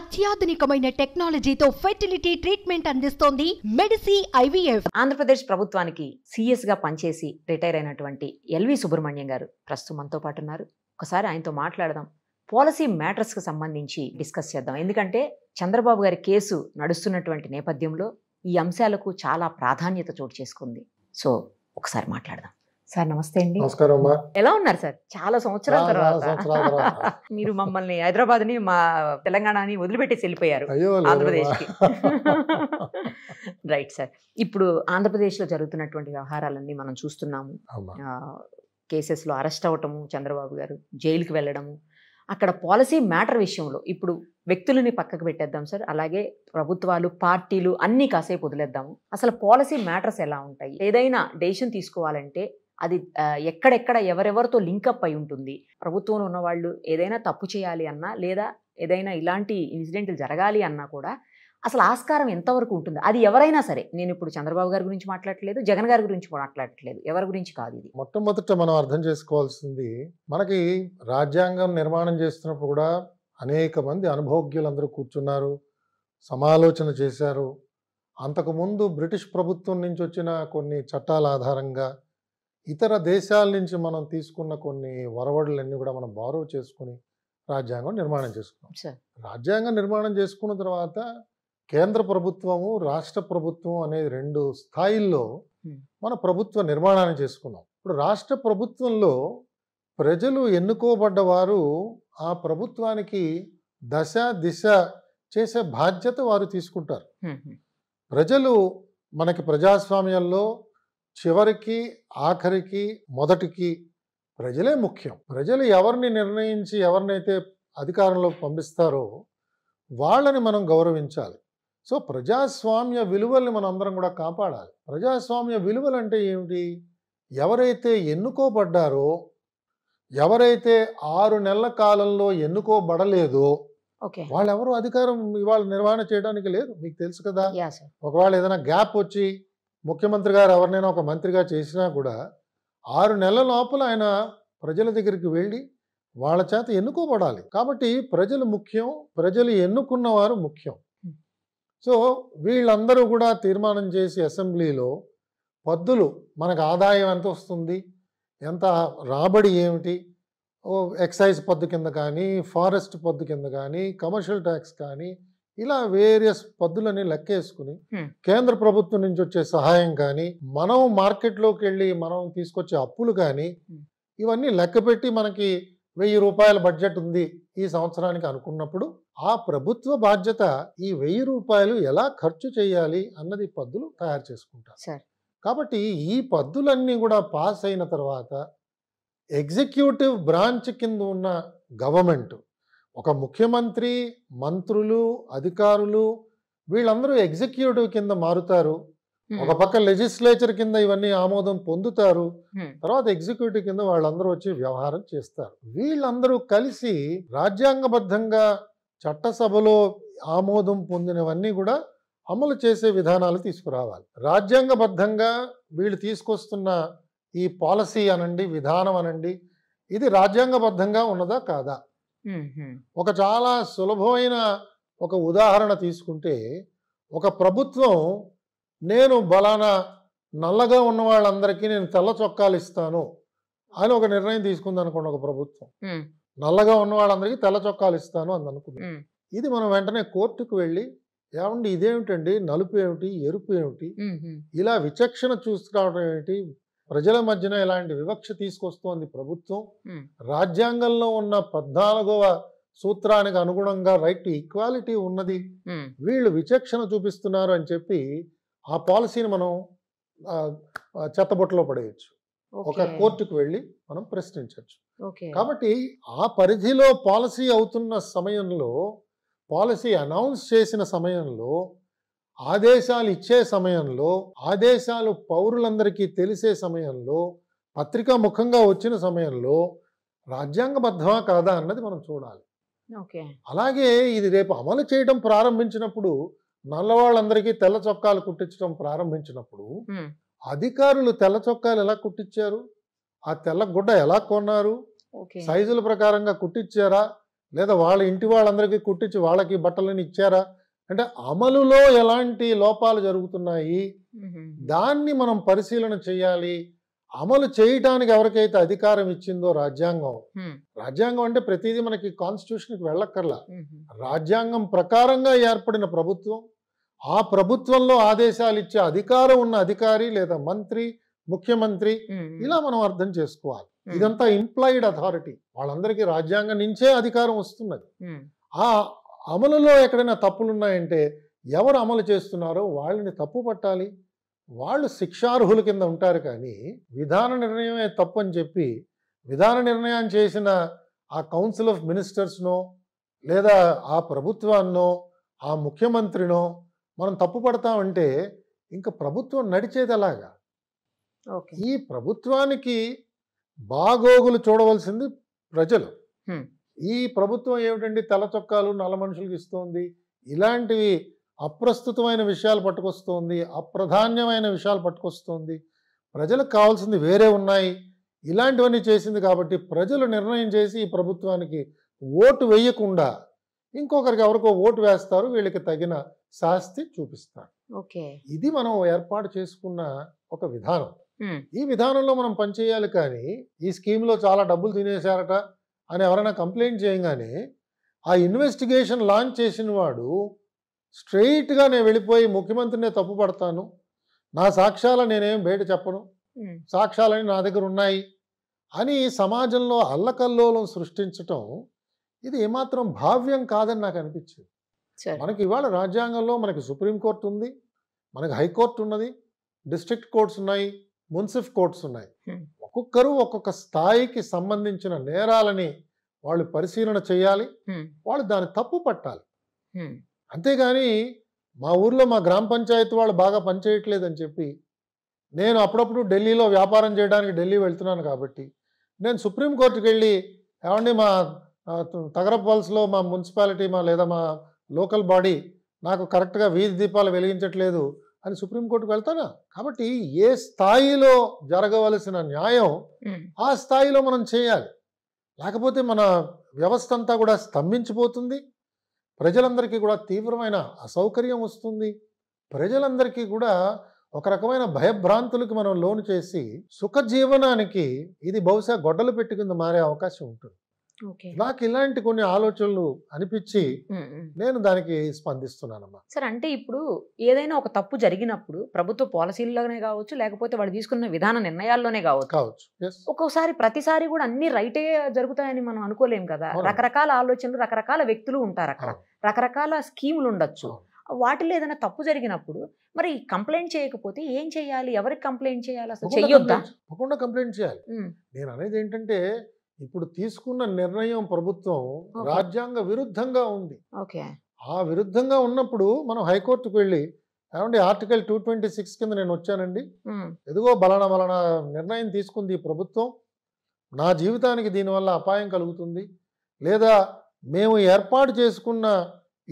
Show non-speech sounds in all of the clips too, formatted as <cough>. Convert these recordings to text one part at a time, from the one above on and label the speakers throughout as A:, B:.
A: అత్యాధునికమైన టెక్నాలజీతో fertility treatment అందిస్తోంది Medici IVF Andhra Pradesh ప్రభుత్వానికి సీఎస్ గా పనిచేసి రిటైర్ అయినటువంటి ఎల్వి సుబ్రహ్మణ్యం గారు ప్రస్తుతం మనతో పాటు ఉన్నారు ఒకసారి ఆయనతో మాట్లాడదాం పాలసీ మ్యాటర్స్ కు సంబంధించి డిస్కస్ చేద్దాం ఎందుకంటే చంద్రబాబు గారి కేసు నడుస్తున్నటువంటి నేపథ్యంలో ఈ అంశాలకు చాలా ప్రాధాన్యత చోటు చేసుకుంది సో ఒకసారి మాట్లాడదాం సార్ నమస్తే అండి నమస్కారం ఎలా ఉన్నారు సార్ చాలా సంవత్సరాల తర్వాత <laughs> మీరు మమ్మల్ని హైదరాబాద్ ని మా తెలంగాణని వదిలిపెట్టేసి వెళ్ళిపోయారు ఆంధ్రప్రదేశ్ కి
B: <laughs>
A: రైట్ సార్ ఇప్పుడు ఆంధ్రప్రదేశ్ లో జరుగుతున్నటువంటి వ్యవహారాలన్నీ మనం చూస్తున్నాము కేసెస్ లో అరెస్ట్ అవటము చంద్రబాబు గారు జైలుకి వెళ్ళడము అక్కడ పాలసీ మ్యాటర్ విషయంలో ఇప్పుడు వ్యక్తులని పక్కకు పెట్టేద్దాం సార్ అలాగే ప్రభుత్వాలు పార్టీలు అన్నీ కాసేపు వదిలేద్దాము అసలు పాలసీ మ్యాటర్స్ ఎలా ఉంటాయి ఏదైనా డెసిషన్ తీసుకోవాలంటే అది ఎక్కడెక్కడ ఎవరెవరితో లింకప్ అయి ఉంటుంది ప్రభుత్వంలో ఉన్న వాళ్ళు ఏదైనా తప్పు చేయాలి అన్నా లేదా ఏదైనా ఇలాంటి ఇన్సిడెంట్లు జరగాలి అన్నా కూడా అసలు ఆస్కారం ఎంతవరకు ఉంటుంది అది ఎవరైనా సరే నేను ఇప్పుడు చంద్రబాబు గారి గురించి మాట్లాడట్లేదు జగన్ గారి గురించి మాట్లాడట్లేదు ఎవరి గురించి కాదు ఇది
B: మొట్టమొదట మనం అర్థం చేసుకోవాల్సింది మనకి రాజ్యాంగం నిర్మాణం చేస్తున్నప్పుడు కూడా అనేక మంది అనుభోగ్యులందరూ కూర్చున్నారు సమాలోచన చేశారు అంతకుముందు బ్రిటిష్ ప్రభుత్వం నుంచి వచ్చిన కొన్ని చట్టాల ఆధారంగా ఇతర దేశాల నుంచి మనం తీసుకున్న కొన్ని వరవడులన్నీ కూడా మనం బారో చేసుకుని రాజ్యాంగం నిర్మాణం చేసుకున్నాం రాజ్యాంగం నిర్మాణం చేసుకున్న తర్వాత కేంద్ర ప్రభుత్వము రాష్ట్ర ప్రభుత్వం అనేది రెండు స్థాయిల్లో మన ప్రభుత్వ నిర్మాణాన్ని చేసుకున్నాం ఇప్పుడు రాష్ట్ర ప్రభుత్వంలో ప్రజలు ఎన్నుకోబడ్డవారు ఆ ప్రభుత్వానికి దశ దిశ చేసే బాధ్యత వారు తీసుకుంటారు ప్రజలు మనకి ప్రజాస్వామ్యంలో చివరికి ఆఖరికి మొదటికి ప్రజలే ముఖ్యం ప్రజలు ఎవరిని నిర్ణయించి ఎవరినైతే అధికారంలోకి పంపిస్తారో వాళ్ళని మనం గౌరవించాలి సో ప్రజాస్వామ్య విలువల్ని మనం అందరం కూడా కాపాడాలి ప్రజాస్వామ్య విలువలు అంటే ఏమిటి ఎవరైతే ఎన్నుకోబడ్డారో ఎవరైతే ఆరు నెలల కాలంలో ఎన్నుకోబడలేదో వాళ్ళెవరు అధికారం ఇవాళ నిర్వహణ చేయడానికి లేదు మీకు తెలుసు కదా ఒకవేళ ఏదైనా గ్యాప్ వచ్చి ముఖ్యమంత్రి గారు ఎవరినైనా ఒక మంత్రిగా చేసినా కూడా ఆరు నెలల లోపల ఆయన ప్రజల దగ్గరికి వెళ్ళి వాళ్ళ చేత ఎన్నుకోబడాలి కాబట్టి ప్రజలు ముఖ్యం ప్రజలు ఎన్నుకున్నవారు ముఖ్యం సో వీళ్ళందరూ కూడా తీర్మానం చేసి అసెంబ్లీలో పద్దులు మనకు ఆదాయం ఎంత వస్తుంది ఎంత రాబడి ఏమిటి ఎక్సైజ్ పద్దు కింద కానీ ఫారెస్ట్ పద్దు కింద కానీ కమర్షియల్ ట్యాక్స్ కానీ ఇలా వేరియస్ పద్ధులని లెక్కేసుకుని కేంద్ర ప్రభుత్వం నుంచి వచ్చే సహాయం కానీ మనం మార్కెట్లోకి వెళ్ళి మనం తీసుకొచ్చే అప్పులు కానీ ఇవన్నీ లెక్కపెట్టి మనకి వెయ్యి రూపాయల బడ్జెట్ ఉంది ఈ సంవత్సరానికి అనుకున్నప్పుడు ఆ ప్రభుత్వ బాధ్యత ఈ వెయ్యి రూపాయలు ఎలా ఖర్చు చేయాలి అన్నది పద్దులు తయారు చేసుకుంటారు కాబట్టి ఈ పద్దులన్నీ కూడా పాస్ అయిన తర్వాత ఎగ్జిక్యూటివ్ బ్రాంచ్ కింద ఉన్న గవర్నమెంట్ ఒక ముఖ్యమంత్రి మంత్రులు అధికారులు వీళ్ళందరూ ఎగ్జిక్యూటివ్ కింద మారుతారు ఒక పక్క లెజిస్లేచర్ కింద ఇవన్నీ ఆమోదం పొందుతారు తర్వాత ఎగ్జిక్యూటివ్ కింద వాళ్ళందరూ వచ్చి వ్యవహారం చేస్తారు వీళ్ళందరూ కలిసి రాజ్యాంగబద్ధంగా చట్టసభలో ఆమోదం పొందినవన్నీ కూడా అమలు చేసే విధానాలు తీసుకురావాలి రాజ్యాంగబద్ధంగా వీళ్ళు తీసుకొస్తున్న ఈ పాలసీ అనండి విధానం అనండి ఇది రాజ్యాంగబద్ధంగా ఉన్నదా కాదా ఒక చాలా సులభమైన ఒక ఉదాహరణ తీసుకుంటే ఒక ప్రభుత్వం నేను బలానా నల్లగా ఉన్న వాళ్ళందరికీ నేను తెల్ల చొక్కాలు ఇస్తాను అని ఒక నిర్ణయం తీసుకుంది అనుకోండి ఒక ప్రభుత్వం నల్లగా ఉన్న వాళ్ళందరికీ తెల్ల చొక్కాలు ఇస్తాను అని అనుకుంది ఇది మనం వెంటనే కోర్టుకు వెళ్ళి ఏమండి ఇదేమిటండి నలుపు ఏమిటి ఎరుపు ఏమిటి ఇలా విచక్షణ చూసుకురావడం ఏమిటి ప్రజల మధ్యన ఇలాంటి వివక్ష తీసుకొస్తోంది ప్రభుత్వం రాజ్యాంగంలో ఉన్న పద్నాలుగవ సూత్రానికి అనుగుణంగా రైట్ టు ఈక్వాలిటీ ఉన్నది వీళ్ళు విచక్షణ చూపిస్తున్నారు అని చెప్పి ఆ పాలసీని మనం చెత్తబొట్టలో పడేయచ్చు ఒక కోర్టుకు వెళ్ళి మనం ప్రశ్నించవచ్చు కాబట్టి ఆ పరిధిలో పాలసీ అవుతున్న సమయంలో పాలసీ అనౌన్స్ చేసిన సమయంలో ఆదేశాలు ఇచ్చే సమయంలో ఆదేశాలు పౌరులందరికీ తెలిసే సమయంలో పత్రికా ముఖంగా వచ్చిన సమయంలో రాజ్యాంగబద్ధమా కాదా అన్నది మనం చూడాలి అలాగే ఇది రేపు అమలు చేయడం ప్రారంభించినప్పుడు నల్లవాళ్ళందరికీ తెల్ల చొక్కాలు కుట్టించడం ప్రారంభించినప్పుడు అధికారులు తెల్ల చొక్కాలు ఎలా కుట్టించారు ఆ తెల్ల గుడ్డ ఎలా కొన్నారు సైజుల ప్రకారంగా కుట్టించారా లేదా వాళ్ళ ఇంటి వాళ్ళందరికీ కుట్టించి వాళ్ళకి బట్టలను ఇచ్చారా అంటే అమలులో ఎలాంటి లోపాలు జరుగుతున్నాయి దాన్ని మనం పరిశీలన చేయాలి అమలు చేయటానికి ఎవరికైతే అధికారం ఇచ్చిందో రాజ్యాంగం రాజ్యాంగం అంటే ప్రతిదీ మనకి కాన్స్టిట్యూషన్కి వెళ్ళక్కర్లా రాజ్యాంగం ప్రకారంగా ఏర్పడిన ప్రభుత్వం ఆ ప్రభుత్వంలో ఆదేశాలు ఇచ్చే అధికారం ఉన్న అధికారి లేదా మంత్రి ముఖ్యమంత్రి ఇలా మనం అర్థం చేసుకోవాలి ఇదంతా ఇంప్లాయిడ్ అథారిటీ వాళ్ళందరికీ రాజ్యాంగం నుంచే అధికారం వస్తున్నది ఆ అమలులో ఎక్కడైనా తప్పులు ఉన్నాయంటే ఎవరు అమలు చేస్తున్నారో వాళ్ళని తప్పు పట్టాలి వాళ్ళు శిక్షార్హుల కింద ఉంటారు కానీ విధాన నిర్ణయమే తప్పు అని చెప్పి విధాన నిర్ణయం చేసిన ఆ కౌన్సిల్ ఆఫ్ మినిస్టర్స్నో లేదా ఆ ప్రభుత్వాన్నో ఆ ముఖ్యమంత్రినో మనం తప్పు పడతామంటే ఇంకా ప్రభుత్వం నడిచేది అలాగా ఈ ప్రభుత్వానికి బాగోగులు చూడవలసింది ప్రజలు ఈ ప్రభుత్వం ఏమిటండి తల చొక్కాలు నల్ల మనుషులకు ఇస్తోంది ఇలాంటివి అప్రస్తుతమైన విషయాలు పట్టుకొస్తోంది అప్రధాన్యమైన విషయాలు పట్టుకొస్తోంది ప్రజలకు కావాల్సింది వేరే ఉన్నాయి ఇలాంటివన్నీ చేసింది కాబట్టి ప్రజలు నిర్ణయం చేసి ఈ ప్రభుత్వానికి ఓటు వేయకుండా ఇంకొకరికి ఎవరికో ఓటు వేస్తారు వీళ్ళకి తగిన శాస్తి చూపిస్తారు ఇది మనం ఏర్పాటు చేసుకున్న ఒక విధానం ఈ విధానంలో మనం పనిచేయాలి కానీ ఈ స్కీమ్లో చాలా డబ్బులు తినేశారట అని ఎవరైనా కంప్లైంట్ చేయగానే ఆ ఇన్వెస్టిగేషన్ లాంచ్ చేసిన వాడు స్ట్రెయిట్గా నేను వెళ్ళిపోయి ముఖ్యమంత్రినే తప్పు పడతాను నా సాక్ష్యాలు నేనేం బయట చెప్పను సాక్ష్యాలని నా దగ్గర ఉన్నాయి అని సమాజంలో అల్లకల్లోలం సృష్టించటం ఇది ఏమాత్రం భావ్యం కాదని నాకు అనిపించింది మనకి ఇవాళ రాజ్యాంగంలో మనకి సుప్రీంకోర్టు ఉంది మనకి హైకోర్టు ఉన్నది డిస్ట్రిక్ట్ కోర్ట్స్ ఉన్నాయి మున్సిఫ్ కోర్ట్స్ ఉన్నాయి ఒక్కొక్కరు ఒక్కొక్క స్థాయికి సంబంధించిన నేరాలని వాళ్ళు పరిశీలన చేయాలి వాళ్ళు దాన్ని తప్పు పట్టాలి అంతేగాని మా ఊర్లో మా గ్రామ పంచాయతీ వాళ్ళు బాగా పనిచేయట్లేదని చెప్పి నేను అప్పుడప్పుడు ఢిల్లీలో వ్యాపారం చేయడానికి ఢిల్లీ వెళ్తున్నాను కాబట్టి నేను సుప్రీంకోర్టుకి వెళ్ళి ఏమండి మా తగరపాల్స్లో మా మున్సిపాలిటీ మా లేదా మా లోకల్ బాడీ నాకు కరెక్ట్గా వీధి దీపాలు వెలిగించట్లేదు అని సుప్రీంకోర్టుకు వెళ్తానా కాబట్టి ఏ స్థాయిలో జరగవలసిన న్యాయం ఆ స్థాయిలో మనం చేయాలి లేకపోతే మన వ్యవస్థ అంతా కూడా స్తంభించిపోతుంది ప్రజలందరికీ కూడా తీవ్రమైన అసౌకర్యం వస్తుంది ప్రజలందరికీ కూడా ఒక రకమైన భయభ్రాంతులకు మనం లోను చేసి సుఖజీవనానికి ఇది బహుశా గొడ్డలు పెట్టుకుంది మారే అవకాశం ఉంటుంది నాకు ఇలాంటి కొన్ని ఆలోచనలు అనిపించి నేను దానికి స్పందిస్తున్నాను
A: సార్ అంటే ఇప్పుడు ఏదైనా ఒక తప్పు జరిగినప్పుడు ప్రభుత్వ పాలసీల్లోనే కావచ్చు లేకపోతే వాళ్ళు తీసుకున్న విధాన నిర్ణయాల్లోనే కావచ్చు కావచ్చు ఒక్కోసారి ప్రతిసారి కూడా అన్ని రైటే జరుగుతాయని మనం అనుకోలేం కదా రకరకాల ఆలోచనలు రకరకాల వ్యక్తులు ఉంటారు అక్కడ రకరకాల స్కీములు ఉండొచ్చు వాటిలో ఏదైనా తప్పు జరిగినప్పుడు మరి కంప్లైంట్ చేయకపోతే ఏం చేయాలి ఎవరికి కంప్లైంట్ చేయాలి అసలు చెయ్యొద్దా
B: తప్పకుండా కంప్లైంట్ చేయాలి నేను అనేది ఏంటంటే ఇప్పుడు తీసుకున్న నిర్ణయం ప్రభుత్వం రాజ్యాంగ విరుద్ధంగా ఉంది ఆ విరుద్ధంగా ఉన్నప్పుడు మనం హైకోర్టుకు వెళ్ళి ఏమంటే ఆర్టికల్ టూ ట్వంటీ సిక్స్ కింద నేను వచ్చానండి ఎదుగో బలన బలన నిర్ణయం తీసుకుంది ఈ ప్రభుత్వం నా జీవితానికి దీనివల్ల అపాయం కలుగుతుంది లేదా మేము ఏర్పాటు చేసుకున్న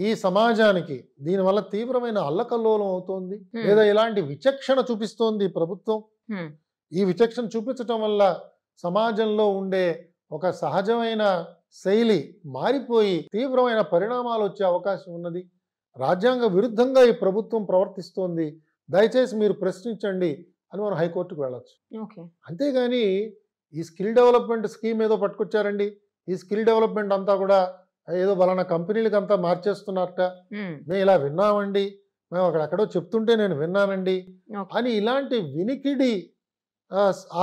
B: ఈ సమాజానికి దీనివల్ల తీవ్రమైన అల్లకల్లోలం అవుతోంది లేదా ఇలాంటి విచక్షణ చూపిస్తోంది ప్రభుత్వం ఈ విచక్షణ చూపించటం వల్ల సమాజంలో ఉండే ఒక సహజమైన శైలి మారిపోయి తీవ్రమైన పరిణామాలు వచ్చే అవకాశం ఉన్నది రాజ్యాంగ విరుద్ధంగా ఈ ప్రభుత్వం ప్రవర్తిస్తోంది దయచేసి మీరు ప్రశ్నించండి అని మనం హైకోర్టుకు వెళ్ళచ్చు అంతేగాని ఈ స్కిల్ డెవలప్మెంట్ స్కీమ్ ఏదో పట్టుకొచ్చారండి ఈ స్కిల్ డెవలప్మెంట్ అంతా కూడా ఏదో వలన కంపెనీలకి అంతా మార్చేస్తున్నారట మేము ఇలా విన్నామండి మేము అక్కడెక్కడో చెప్తుంటే నేను విన్నానండి అని ఇలాంటి వినికిడి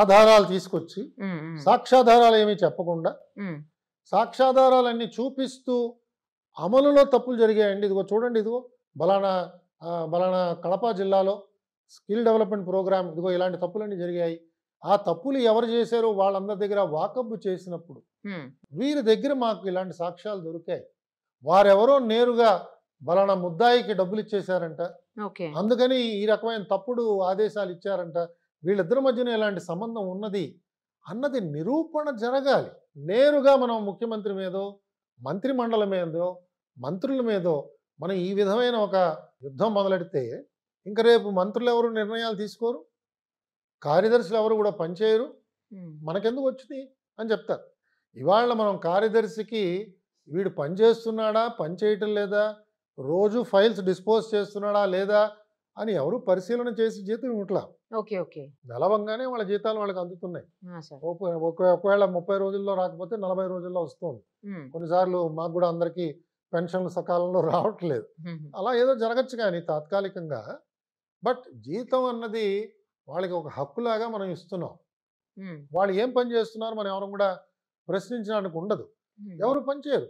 B: ఆధారాలు తీసుకొచ్చి సాక్ష్యాధారాలు ఏమీ చెప్పకుండా సాక్ష్యాధారాలన్నీ చూపిస్తూ అమలులో తప్పులు జరిగాయండి ఇదిగో చూడండి ఇదిగో బలానా బలానా కడప జిల్లాలో స్కిల్ డెవలప్మెంట్ ప్రోగ్రామ్ ఇదిగో ఇలాంటి తప్పులన్నీ జరిగాయి ఆ తప్పులు ఎవరు చేశారో వాళ్ళందరి దగ్గర వాకప్ చేసినప్పుడు వీరి దగ్గర మాకు ఇలాంటి సాక్ష్యాలు దొరికాయి వారెవరో నేరుగా బలానా ముద్దాయికి డబ్బులు ఇచ్చేశారంట అందుకని ఈ రకమైన తప్పుడు ఆదేశాలు ఇచ్చారంట వీళ్ళిద్దరి మధ్యన ఎలాంటి సంబంధం ఉన్నది అన్నది నిరూపణ జరగాలి నేరుగా మనం ముఖ్యమంత్రి మీదో మంత్రి మండలి మీదో మంత్రుల మీదో మనం ఈ విధమైన ఒక యుద్ధం మొదలెడితే ఇంకా రేపు మంత్రులు ఎవరు నిర్ణయాలు తీసుకోరు కార్యదర్శులు ఎవరు కూడా పనిచేయరు మనకెందుకు వచ్చింది అని చెప్తారు ఇవాళ మనం కార్యదర్శికి వీడు పనిచేస్తున్నాడా పనిచేయటం లేదా రోజు ఫైల్స్ డిస్పోజ్ చేస్తున్నాడా లేదా అని ఎవరు పరిశీలన చేసి జీతం ఇవ్వట్లా ఓకే ఓకే నలవంగానే వాళ్ళ జీతాలు వాళ్ళకి అందుతున్నాయి ఒకవేళ ముప్పై రోజుల్లో రాకపోతే నలభై రోజుల్లో వస్తుంది కొన్నిసార్లు మాకు కూడా అందరికి పెన్షన్లు సకాలంలో రావట్లేదు అలా ఏదో జరగచ్చు కానీ తాత్కాలికంగా బట్ జీతం అన్నది వాళ్ళకి ఒక హక్కులాగా మనం ఇస్తున్నాం వాళ్ళు ఏం పని చేస్తున్నారు మనం ఎవరు కూడా ప్రశ్నించడానికి ఉండదు ఎవరు పనిచేయరు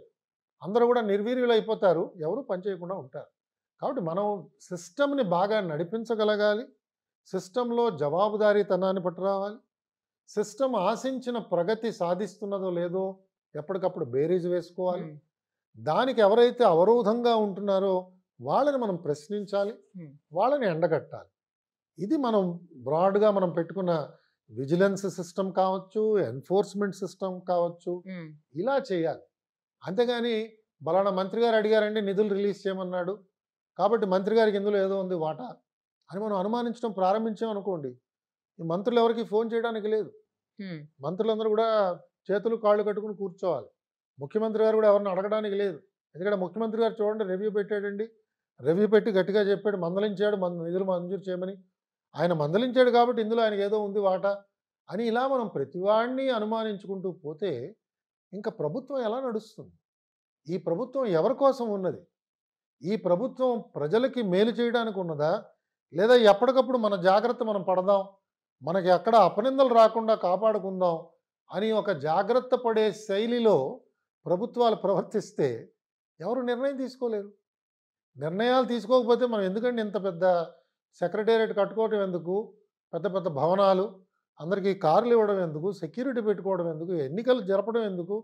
B: అందరూ కూడా నిర్వీర్యులు అయిపోతారు ఎవరు పనిచేయకుండా ఉంటారు కాబట్టి మనం సిస్టమ్ని బాగా నడిపించగలగాలి సిస్టంలో జవాబుదారీతనాన్ని పట్టురావాలి సిస్టమ్ ఆశించిన ప్రగతి సాధిస్తున్నదో లేదో ఎప్పటికప్పుడు బేరీజ్ వేసుకోవాలి దానికి ఎవరైతే అవరోధంగా ఉంటున్నారో వాళ్ళని మనం ప్రశ్నించాలి వాళ్ళని ఎండగట్టాలి ఇది మనం బ్రాడ్గా మనం పెట్టుకున్న విజిలెన్స్ సిస్టమ్ కావచ్చు ఎన్ఫోర్స్మెంట్ సిస్టమ్ కావచ్చు ఇలా చేయాలి అంతేగాని బలానా మంత్రి గారు అడిగారండి నిధులు రిలీజ్ చేయమన్నాడు కాబట్టి మంత్రి గారికి ఇందులో ఏదో ఉంది వాటా అని మనం అనుమానించడం ప్రారంభించాం అనుకోండి ఈ మంత్రులు ఎవరికి ఫోన్ చేయడానికి లేదు మంత్రులందరూ కూడా చేతులు కాళ్ళు కట్టుకుని కూర్చోవాలి ముఖ్యమంత్రి గారు కూడా ఎవరిని అడగడానికి లేదు ఎందుకంటే ముఖ్యమంత్రి గారు చూడండి రివ్యూ పెట్టాడండి రివ్యూ పెట్టి గట్టిగా చెప్పాడు మందలించాడు మన నిధులు మంజూరు చేయమని ఆయన మందలించాడు కాబట్టి ఇందులో ఆయనకి ఏదో ఉంది వాట అని ఇలా మనం ప్రతివాడిని అనుమానించుకుంటూ పోతే ఇంకా ప్రభుత్వం ఎలా నడుస్తుంది ఈ ప్రభుత్వం ఎవరి కోసం ఉన్నది ఈ ప్రభుత్వం ప్రజలకి మేలు చేయడానికి ఉన్నదా లేదా ఎప్పటికప్పుడు మన జాగ్రత్త మనం పడదాం మనకి ఎక్కడ అపనిందలు రాకుండా కాపాడుకుందాం అని ఒక జాగ్రత్త పడే శైలిలో ప్రభుత్వాలు ప్రవర్తిస్తే ఎవరు నిర్ణయం తీసుకోలేరు నిర్ణయాలు తీసుకోకపోతే మనం ఎందుకండి ఇంత పెద్ద సెక్రటేరియట్ కట్టుకోవడం ఎందుకు పెద్ద పెద్ద భవనాలు అందరికీ కార్లు ఇవ్వడం ఎందుకు సెక్యూరిటీ పెట్టుకోవడం ఎందుకు ఎన్నికలు జరపడం ఎందుకు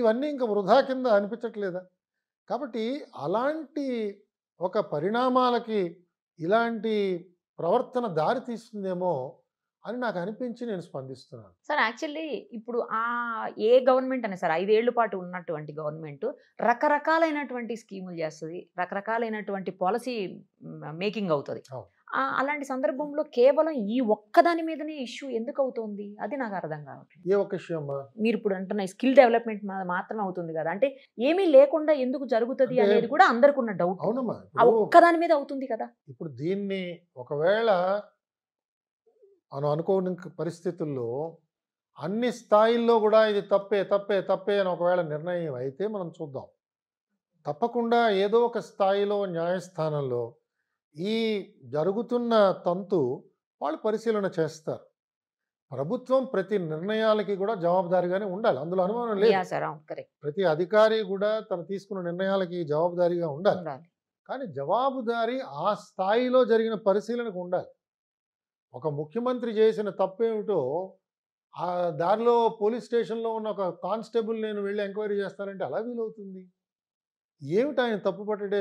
B: ఇవన్నీ ఇంకా వృధా కింద అనిపించట్లేదా కాబట్టి అలాంటి ఒక పరిణామాలకి ఇలాంటి ప్రవర్తన దారి తీస్తుందేమో అని నాకు అనిపించి నేను స్పందిస్తున్నాను
A: సార్ యాక్చువల్లీ ఇప్పుడు ఆ ఏ గవర్నమెంట్ అనే సార్ ఐదేళ్ల పాటు ఉన్నటువంటి గవర్నమెంట్ రకరకాలైనటువంటి స్కీములు చేస్తుంది రకరకాలైనటువంటి పాలసీ మేకింగ్ అవుతుంది అలాంటి సందర్భంలో కేవలం ఈ ఒక్కదాని మీదనే ఇష్యూ ఎందుకు అవుతుంది అది నాకు అర్థం కావట్లేదు ఏ ఒక్క ఇష్యూ అమ్మా మీరు ఇప్పుడు అంటున్న స్కిల్ డెవలప్మెంట్ మాత్రమే అవుతుంది కదా అంటే ఏమీ లేకుండా ఎందుకు జరుగుతుంది అనేది కూడా అందరికి
B: ఉన్న డౌట్ అవునమ్మా
A: ఒక్కదాని మీద అవుతుంది కదా
B: ఇప్పుడు దీన్ని ఒకవేళ మనం అనుకోని పరిస్థితుల్లో అన్ని స్థాయిల్లో కూడా ఇది తప్పే తప్పే తప్పే అని ఒకవేళ నిర్ణయం అయితే మనం చూద్దాం తప్పకుండా ఏదో ఒక స్థాయిలో న్యాయస్థానంలో ఈ జరుగుతున్న తంతు వాళ్ళు పరిశీలన చేస్తారు ప్రభుత్వం ప్రతి నిర్ణయాలకి కూడా జవాబుదారిగానే ఉండాలి అందులో అనుమానం లేదు ప్రతి అధికారి కూడా తను తీసుకున్న నిర్ణయాలకి జవాబుదారిగా ఉండాలి కానీ జవాబుదారి ఆ స్థాయిలో జరిగిన పరిశీలనకు ఉండాలి ఒక ముఖ్యమంత్రి చేసిన తప్పేమిటో ఆ దారిలో పోలీస్ స్టేషన్లో ఉన్న ఒక కానిస్టేబుల్ నేను వెళ్ళి ఎంక్వైరీ చేస్తానంటే అలా వీలవుతుంది ఏమిటి ఆయన తప్పు పట్టడే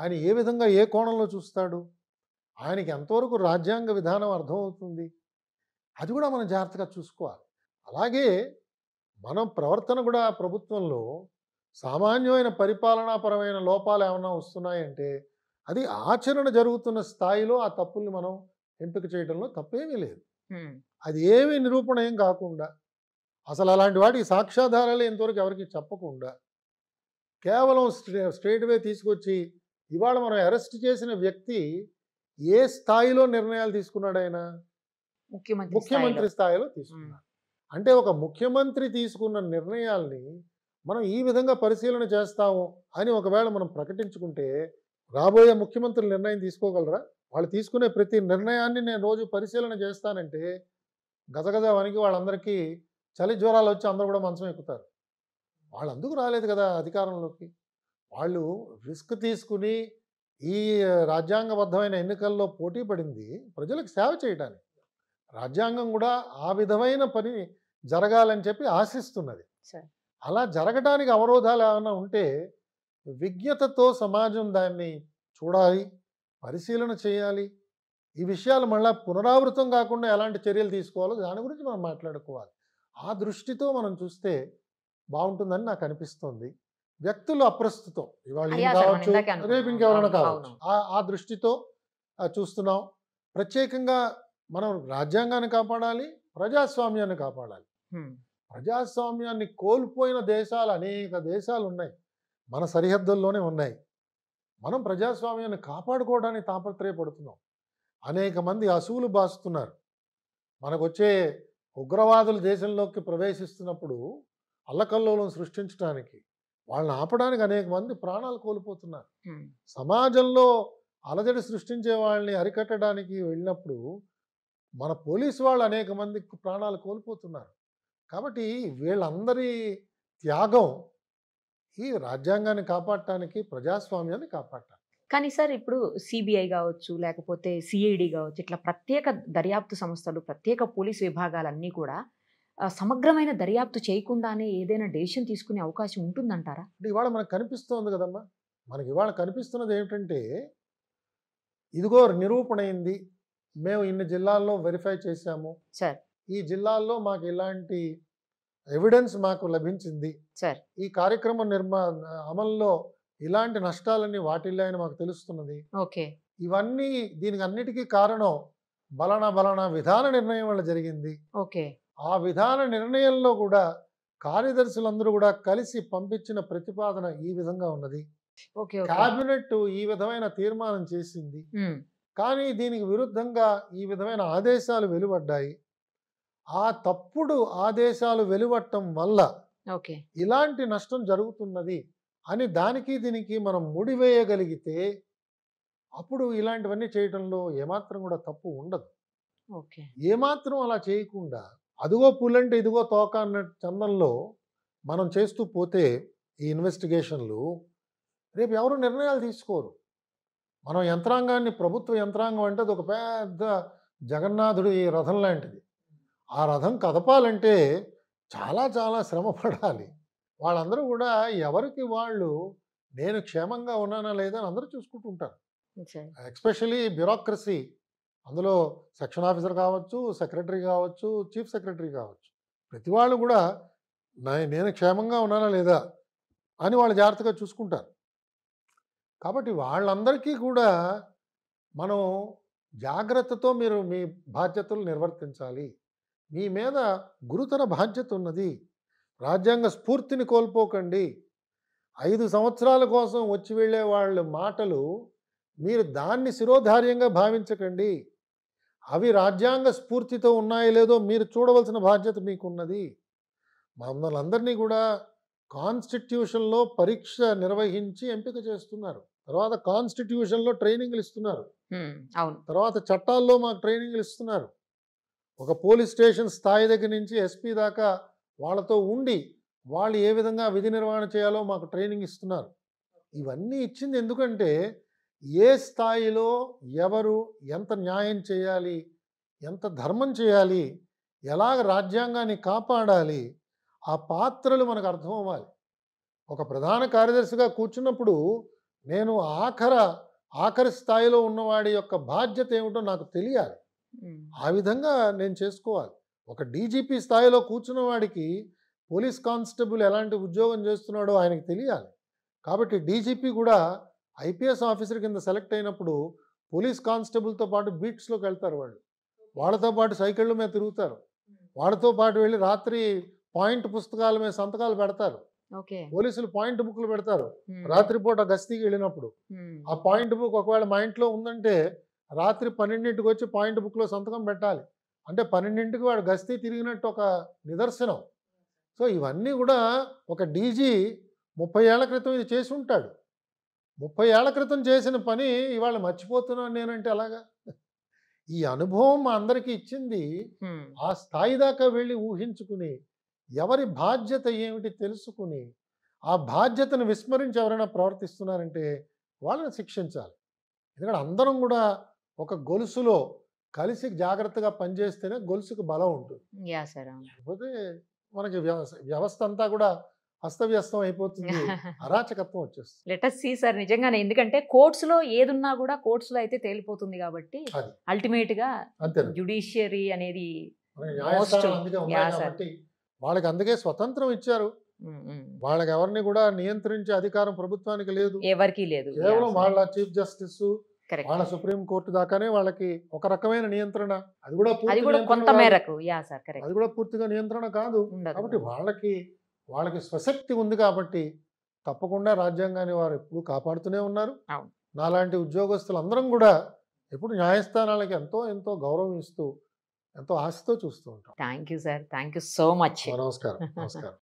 B: ఆయన ఏ విధంగా ఏ కోణంలో చూస్తాడు ఆయనకి ఎంతవరకు రాజ్యాంగ విధానం అర్థమవుతుంది అది కూడా మనం జాగ్రత్తగా చూసుకోవాలి అలాగే మనం ప్రవర్తన కూడా ప్రభుత్వంలో సామాన్యమైన పరిపాలనాపరమైన లోపాలు ఏమైనా వస్తున్నాయంటే అది ఆచరణ జరుగుతున్న స్థాయిలో ఆ తప్పుల్ని మనం ఎంపిక చేయడంలో తప్పేమీ లేదు అది ఏమీ నిరూపణ ఏం కాకుండా అసలు అలాంటి వాటికి సాక్ష్యాధారాలు ఇంతవరకు ఎవరికి చెప్పకుండా కేవలం స్ట్రే స్ట్రేట్వే తీసుకొచ్చి ఇవాళ మనం అరెస్ట్ చేసిన వ్యక్తి ఏ స్థాయిలో నిర్ణయాలు తీసుకున్నాడు ఆయన ముఖ్యమంత్రి స్థాయిలో తీసుకున్నాడు అంటే ఒక ముఖ్యమంత్రి తీసుకున్న నిర్ణయాల్ని మనం ఈ విధంగా పరిశీలన చేస్తాము అని ఒకవేళ మనం ప్రకటించుకుంటే రాబోయే ముఖ్యమంత్రులు నిర్ణయం తీసుకోగలరా వాళ్ళు తీసుకునే ప్రతి నిర్ణయాన్ని నేను రోజు పరిశీలన చేస్తానంటే గజగజ వనికి వాళ్ళందరికీ చలి జ్వరాలు వచ్చి అందరూ కూడా మంచం ఎక్కుతారు వాళ్ళు అందుకు రాలేదు కదా అధికారంలోకి వాళ్ళు రిస్క్ తీసుకుని ఈ రాజ్యాంగబద్ధమైన ఎన్నికల్లో పోటీ పడింది ప్రజలకు సేవ చేయడానికి రాజ్యాంగం కూడా ఆ విధమైన పని జరగాలని చెప్పి ఆశిస్తున్నది అలా జరగడానికి అవరోధాలు ఏమైనా ఉంటే విజ్ఞతతో సమాజం దాన్ని చూడాలి పరిశీలన చేయాలి ఈ విషయాలు మళ్ళీ పునరావృతం కాకుండా ఎలాంటి చర్యలు తీసుకోవాలో దాని గురించి మనం మాట్లాడుకోవాలి ఆ దృష్టితో మనం చూస్తే బాగుంటుందని నాకు అనిపిస్తుంది వ్యక్తులు అప్రస్తుతం ఇవాళ కావచ్చు రేపు ఇంకెవరైనా కావచ్చు ఆ దృష్టితో చూస్తున్నాం ప్రత్యేకంగా మనం రాజ్యాంగాన్ని కాపాడాలి ప్రజాస్వామ్యాన్ని కాపాడాలి ప్రజాస్వామ్యాన్ని కోల్పోయిన దేశాలు అనేక దేశాలు ఉన్నాయి మన సరిహద్దుల్లోనే ఉన్నాయి మనం ప్రజాస్వామ్యాన్ని కాపాడుకోవడానికి తాపత్రయపడుతున్నాం అనేక మంది అసూలు బాస్తున్నారు మనకొచ్చే ఉగ్రవాదులు దేశంలోకి ప్రవేశిస్తున్నప్పుడు అల్లకల్లోలం సృష్టించడానికి వాళ్ళని ఆపడానికి అనేక మంది ప్రాణాలు కోల్పోతున్నారు సమాజంలో అలజడి సృష్టించే వాళ్ళని అరికట్టడానికి వెళ్ళినప్పుడు మన పోలీసు వాళ్ళు అనేక మంది ప్రాణాలు కోల్పోతున్నారు కాబట్టి వీళ్ళందరి త్యాగం ఈ రాజ్యాంగాన్ని కాపాడటానికి ప్రజాస్వామ్యాన్ని కాపాడటానికి
A: కానీ సార్ ఇప్పుడు సిబిఐ కావచ్చు లేకపోతే సిఐడి కావచ్చు ఇట్లా ప్రత్యేక దర్యాప్తు సంస్థలు ప్రత్యేక పోలీస్ విభాగాలన్నీ కూడా సమగ్రమైన దర్యాప్తు చేయకుండానే ఏదైనా డెసిషన్ తీసుకునే అవకాశం ఉంటుందంటారా అంటే
B: ఇవాళ మనకు కనిపిస్తోంది కదమ్మా మనకి ఇవాళ కనిపిస్తున్నది ఏమిటంటే ఇదిగో నిరూపణ అయింది మేము ఇన్ని జిల్లాల్లో వెరిఫై చేశాము సార్ ఈ జిల్లాల్లో మాకు ఇలాంటి ఎవిడెన్స్ మాకు లభించింది సార్ ఈ కార్యక్రమం నిర్మా అమల్లో ఇలాంటి నష్టాలన్నీ అని మాకు తెలుస్తున్నది ఓకే ఇవన్నీ దీనికి అన్నిటికీ కారణం బలానా బలానా విధాన నిర్ణయం వల్ల జరిగింది ఓకే ఆ విధాన నిర్ణయంలో కూడా కార్యదర్శులందరూ కూడా కలిసి పంపించిన ప్రతిపాదన ఈ విధంగా ఉన్నది కేబినెట్ ఈ విధమైన తీర్మానం చేసింది కానీ దీనికి విరుద్ధంగా ఈ విధమైన ఆదేశాలు వెలువడ్డాయి ఆ తప్పుడు ఆదేశాలు వెలువట్టం వల్ల ఇలాంటి నష్టం జరుగుతున్నది అని దానికి దీనికి మనం ముడివేయగలిగితే అప్పుడు ఇలాంటివన్నీ చేయటంలో ఏమాత్రం కూడా తప్పు ఉండదు ఏమాత్రం అలా చేయకుండా అదిగో పులంటే ఇదిగో తోక అన్న చందంలో మనం చేస్తూ పోతే ఈ ఇన్వెస్టిగేషన్లు రేపు ఎవరు నిర్ణయాలు తీసుకోరు మనం యంత్రాంగాన్ని ప్రభుత్వ యంత్రాంగం అంటే అది ఒక పెద్ద జగన్నాథుడు ఈ రథం లాంటిది ఆ రథం కదపాలంటే చాలా చాలా శ్రమ పడాలి వాళ్ళందరూ కూడా ఎవరికి వాళ్ళు నేను క్షేమంగా ఉన్నానా లేదా అని అందరూ చూసుకుంటుంటారు ఎక్స్పెషలీ బ్యూరోక్రసీ అందులో సెక్షన్ ఆఫీసర్ కావచ్చు సెక్రటరీ కావచ్చు చీఫ్ సెక్రటరీ కావచ్చు ప్రతి వాళ్ళు కూడా నేను క్షేమంగా ఉన్నానా లేదా అని వాళ్ళు జాగ్రత్తగా చూసుకుంటారు కాబట్టి వాళ్ళందరికీ కూడా మనం జాగ్రత్తతో మీరు మీ బాధ్యతలు నిర్వర్తించాలి మీ మీద గురుతర బాధ్యత ఉన్నది రాజ్యాంగ స్ఫూర్తిని కోల్పోకండి ఐదు సంవత్సరాల కోసం వచ్చి వెళ్ళే వాళ్ళ మాటలు మీరు దాన్ని శిరోధార్యంగా భావించకండి అవి రాజ్యాంగ స్ఫూర్తితో ఉన్నాయో లేదో మీరు చూడవలసిన బాధ్యత మీకున్నది మమ్మల్ని కూడా కాన్స్టిట్యూషన్లో పరీక్ష నిర్వహించి ఎంపిక చేస్తున్నారు తర్వాత కాన్స్టిట్యూషన్లో ట్రైనింగ్లు ఇస్తున్నారు అవును తర్వాత చట్టాల్లో మాకు ట్రైనింగ్లు ఇస్తున్నారు ఒక పోలీస్ స్టేషన్ స్థాయి దగ్గర నుంచి ఎస్పీ దాకా వాళ్ళతో ఉండి వాళ్ళు ఏ విధంగా విధి నిర్వహణ చేయాలో మాకు ట్రైనింగ్ ఇస్తున్నారు ఇవన్నీ ఇచ్చింది ఎందుకంటే ఏ స్థాయిలో ఎవరు ఎంత న్యాయం చేయాలి ఎంత ధర్మం చేయాలి ఎలాగ రాజ్యాంగాన్ని కాపాడాలి ఆ పాత్రలు మనకు అర్థం అవ్వాలి ఒక ప్రధాన కార్యదర్శిగా కూర్చున్నప్పుడు నేను ఆఖర ఆఖరి స్థాయిలో ఉన్నవాడి యొక్క బాధ్యత ఏమిటో నాకు తెలియాలి ఆ విధంగా నేను చేసుకోవాలి ఒక డీజీపీ స్థాయిలో కూర్చున్నవాడికి పోలీస్ కానిస్టేబుల్ ఎలాంటి ఉద్యోగం చేస్తున్నాడో ఆయనకు తెలియాలి కాబట్టి డీజీపీ కూడా ఐపీఎస్ ఆఫీసర్ కింద సెలెక్ట్ అయినప్పుడు పోలీస్ కానిస్టేబుల్తో పాటు బీట్స్లోకి వెళ్తారు వాళ్ళు వాళ్ళతో పాటు సైకిళ్ళ మీద తిరుగుతారు వాళ్ళతో పాటు వెళ్ళి రాత్రి పాయింట్ పుస్తకాల మీద సంతకాలు పెడతారు పోలీసులు పాయింట్ బుక్లు పెడతారు రాత్రిపూట గస్తీకి వెళ్ళినప్పుడు ఆ పాయింట్ బుక్ ఒకవేళ మా ఇంట్లో ఉందంటే రాత్రి పన్నెండింటికి వచ్చి పాయింట్ బుక్లో సంతకం పెట్టాలి అంటే పన్నెండింటికి వాడు గస్తీ తిరిగినట్టు ఒక నిదర్శనం సో ఇవన్నీ కూడా ఒక డీజీ ముప్పై ఏళ్ల క్రితం ఇది చేసి ఉంటాడు ముప్పై ఏళ్ల క్రితం చేసిన పని ఇవాళ మర్చిపోతున్నాను నేనంటే అలాగా ఈ అనుభవం మా అందరికీ ఇచ్చింది ఆ స్థాయి దాకా వెళ్ళి ఊహించుకుని ఎవరి బాధ్యత ఏమిటి తెలుసుకుని ఆ బాధ్యతను విస్మరించి ఎవరైనా ప్రవర్తిస్తున్నారంటే వాళ్ళని శిక్షించాలి ఎందుకంటే అందరం కూడా ఒక గొలుసులో కలిసి జాగ్రత్తగా పనిచేస్తేనే గొలుసుకు బలం ఉంటుంది లేకపోతే మనకి వ్యవస్థ వ్యవస్థ అంతా కూడా అస్తవ్యస్తం అయిపోతుంది <laughs> అరాచకత్వం వచ్చేస్తుంది
A: లెటర్ సి సార్ నిజంగానే ఎందుకంటే కోర్ట్స్ లో ఏదున్నా కూడా కోర్ట్స్ లో అయితే తేలిపోతుంది కాబట్టి అల్టిమేట్ గా జుడిషియరీ
B: అనేది వాళ్ళకి అందుకే స్వతంత్రం ఇచ్చారు వాళ్ళకి ఎవరిని కూడా నియంత్రించే అధికారం ప్రభుత్వానికి లేదు ఎవరికి లేదు కేవలం వాళ్ళ చీఫ్ జస్టిస్ వాళ్ళ సుప్రీం కోర్టు దాకానే వాళ్ళకి ఒక రకమైన నియంత్రణ అది కూడా అది కూడా పూర్తిగా నియంత్రణ కాదు కాబట్టి వాళ్ళకి వాళ్ళకి స్వశక్తి ఉంది కాబట్టి తప్పకుండా రాజ్యాంగాన్ని వారు ఎప్పుడు కాపాడుతూనే ఉన్నారు నాలాంటి ఉద్యోగస్తులు అందరం కూడా ఎప్పుడు న్యాయస్థానాలకి ఎంతో ఎంతో గౌరవం ఇస్తూ ఎంతో ఆశతో చూస్తూ ఉంటాం thank you sir thank you so much నమస్కారం నమస్కారం